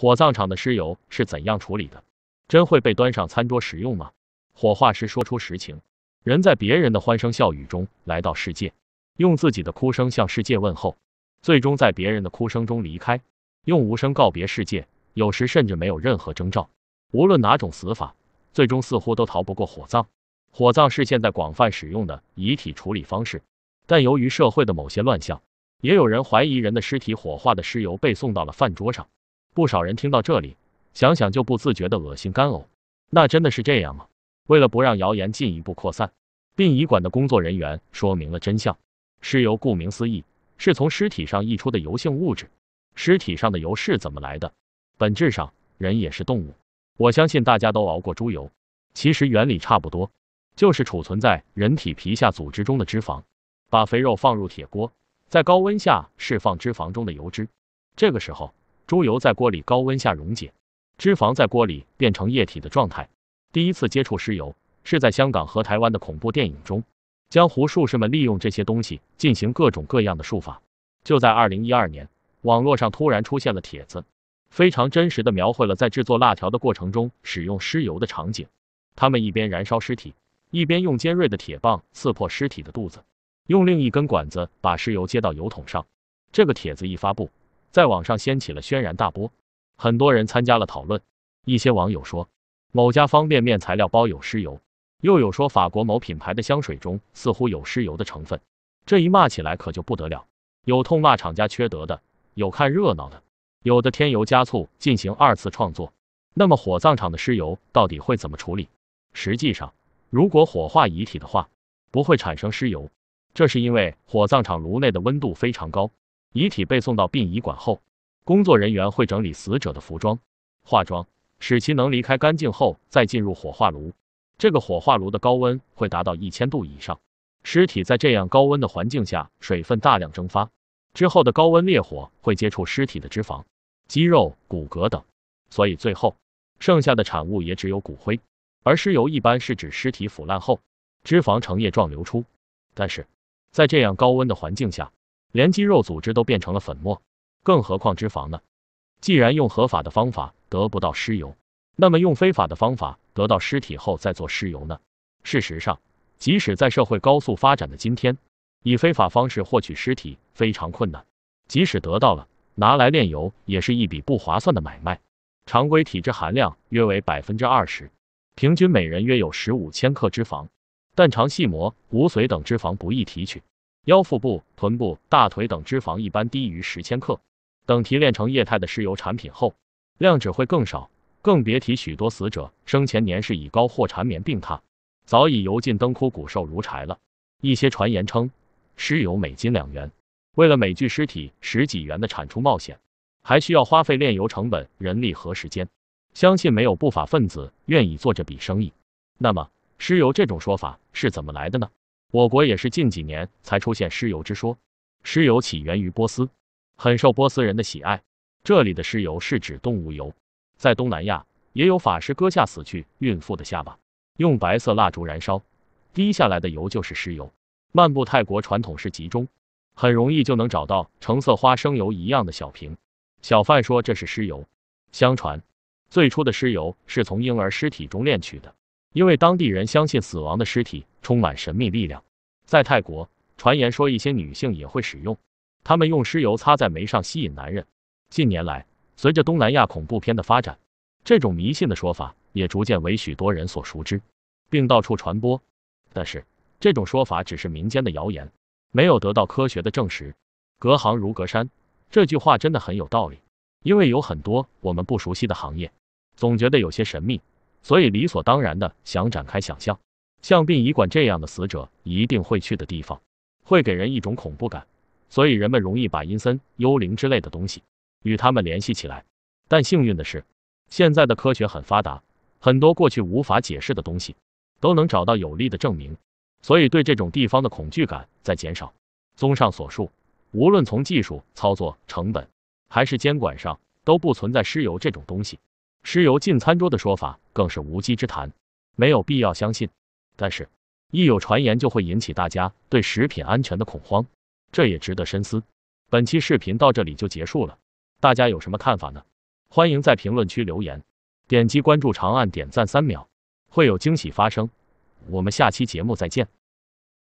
火葬场的尸油是怎样处理的？真会被端上餐桌食用吗？火化师说出实情：人在别人的欢声笑语中来到世界，用自己的哭声向世界问候，最终在别人的哭声中离开，用无声告别世界。有时甚至没有任何征兆。无论哪种死法，最终似乎都逃不过火葬。火葬是现在广泛使用的遗体处理方式，但由于社会的某些乱象，也有人怀疑人的尸体火化的尸油被送到了饭桌上。不少人听到这里，想想就不自觉的恶心干呕。那真的是这样吗？为了不让谣言进一步扩散，殡仪馆的工作人员说明了真相：尸油顾名思义，是从尸体上溢出的油性物质。尸体上的油是怎么来的？本质上，人也是动物。我相信大家都熬过猪油，其实原理差不多，就是储存在人体皮下组织中的脂肪。把肥肉放入铁锅，在高温下释放脂肪中的油脂。这个时候。猪油在锅里高温下溶解，脂肪在锅里变成液体的状态。第一次接触尸油是在香港和台湾的恐怖电影中，江湖术士们利用这些东西进行各种各样的术法。就在二零一二年，网络上突然出现了帖子，非常真实的描绘了在制作辣条的过程中使用尸油的场景。他们一边燃烧尸体，一边用尖锐的铁棒刺破尸体的肚子，用另一根管子把尸油接到油桶上。这个帖子一发布。在网上掀起了轩然大波，很多人参加了讨论。一些网友说，某家方便面材料包有尸油，又有说法国某品牌的香水中似乎有尸油的成分。这一骂起来可就不得了，有痛骂厂家缺德的，有看热闹的，有的添油加醋进行二次创作。那么火葬场的尸油到底会怎么处理？实际上，如果火化遗体的话，不会产生尸油，这是因为火葬场炉内的温度非常高。遗体被送到殡仪馆后，工作人员会整理死者的服装、化妆，使其能离开干净后再进入火化炉。这个火化炉的高温会达到一千度以上，尸体在这样高温的环境下，水分大量蒸发。之后的高温烈火会接触尸体的脂肪、肌肉、骨骼等，所以最后剩下的产物也只有骨灰。而尸油一般是指尸体腐烂后，脂肪呈液状流出，但是在这样高温的环境下。连肌肉组织都变成了粉末，更何况脂肪呢？既然用合法的方法得不到尸油，那么用非法的方法得到尸体后再做尸油呢？事实上，即使在社会高速发展的今天，以非法方式获取尸体非常困难。即使得到了，拿来炼油也是一笔不划算的买卖。常规体质含量约为百分之二十，平均每人约有十五千克脂肪，但肠系膜、骨髓等脂肪不易提取。腰腹部、臀部、大腿等脂肪一般低于十千克，等提炼成液态的尸油产品后，量只会更少，更别提许多死者生前年事已高或缠绵病榻，早已油尽灯枯、骨瘦如柴了。一些传言称，尸油每斤两元，为了每具尸体十几元的产出冒险，还需要花费炼油成本、人力和时间，相信没有不法分子愿意做这笔生意。那么，尸油这种说法是怎么来的呢？我国也是近几年才出现尸油之说。尸油起源于波斯，很受波斯人的喜爱。这里的尸油是指动物油。在东南亚，也有法师割下死去孕妇的下巴，用白色蜡烛燃烧，滴下来的油就是尸油。漫步泰国传统市集中，很容易就能找到橙色花生油一样的小瓶。小贩说这是尸油。相传，最初的尸油是从婴儿尸体中炼取的，因为当地人相信死亡的尸体。充满神秘力量，在泰国，传言说一些女性也会使用，她们用尸油擦在眉上吸引男人。近年来，随着东南亚恐怖片的发展，这种迷信的说法也逐渐为许多人所熟知，并到处传播。但是，这种说法只是民间的谣言，没有得到科学的证实。隔行如隔山，这句话真的很有道理，因为有很多我们不熟悉的行业，总觉得有些神秘，所以理所当然的想展开想象。像殡仪馆这样的死者一定会去的地方，会给人一种恐怖感，所以人们容易把阴森、幽灵之类的东西与他们联系起来。但幸运的是，现在的科学很发达，很多过去无法解释的东西都能找到有力的证明，所以对这种地方的恐惧感在减少。综上所述，无论从技术操作、成本，还是监管上，都不存在尸油这种东西。尸油进餐桌的说法更是无稽之谈，没有必要相信。但是，一有传言就会引起大家对食品安全的恐慌，这也值得深思。本期视频到这里就结束了，大家有什么看法呢？欢迎在评论区留言，点击关注，长按点赞三秒，会有惊喜发生。我们下期节目再见。